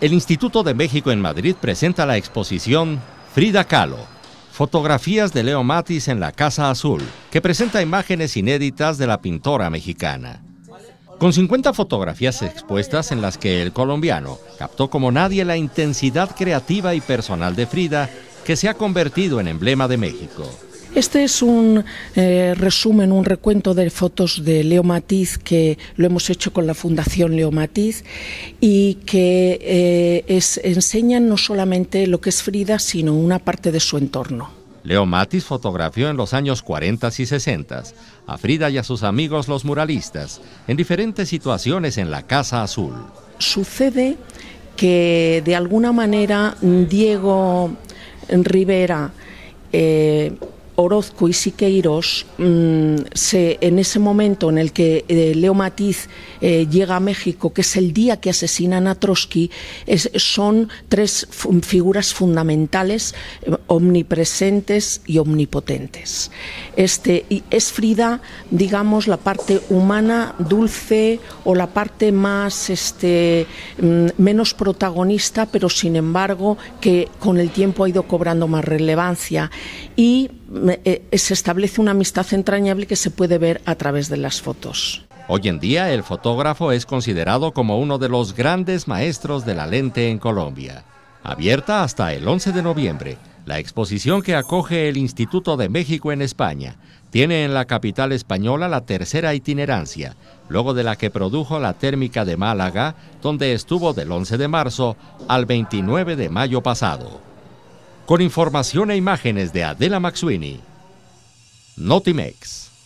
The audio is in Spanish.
El Instituto de México en Madrid presenta la exposición Frida Kahlo, fotografías de Leo Matis en la Casa Azul, que presenta imágenes inéditas de la pintora mexicana. Con 50 fotografías expuestas en las que el colombiano captó como nadie la intensidad creativa y personal de Frida, que se ha convertido en emblema de México. Este es un eh, resumen, un recuento de fotos de Leo Matiz que lo hemos hecho con la Fundación Leo Matiz y que eh, enseñan no solamente lo que es Frida, sino una parte de su entorno. Leo Matiz fotografió en los años 40 y 60 a Frida y a sus amigos los muralistas en diferentes situaciones en la Casa Azul. Sucede que de alguna manera Diego Rivera eh, Orozco y Siqueiros, mm, se, en ese momento en el que eh, Leo Matiz eh, llega a México, que es el día que asesinan a Trotsky, son tres figuras fundamentales, eh, omnipresentes y omnipotentes. Este, es Frida, digamos, la parte humana, dulce o la parte más, este, mm, menos protagonista, pero sin embargo que con el tiempo ha ido cobrando más relevancia. Y eh, se establece una amistad entrañable que se puede ver a través de las fotos. Hoy en día el fotógrafo es considerado como uno de los grandes maestros de la lente en Colombia. Abierta hasta el 11 de noviembre, la exposición que acoge el Instituto de México en España tiene en la capital española la tercera itinerancia, luego de la que produjo la térmica de Málaga, donde estuvo del 11 de marzo al 29 de mayo pasado con información e imágenes de Adela Maxwini. Notimex.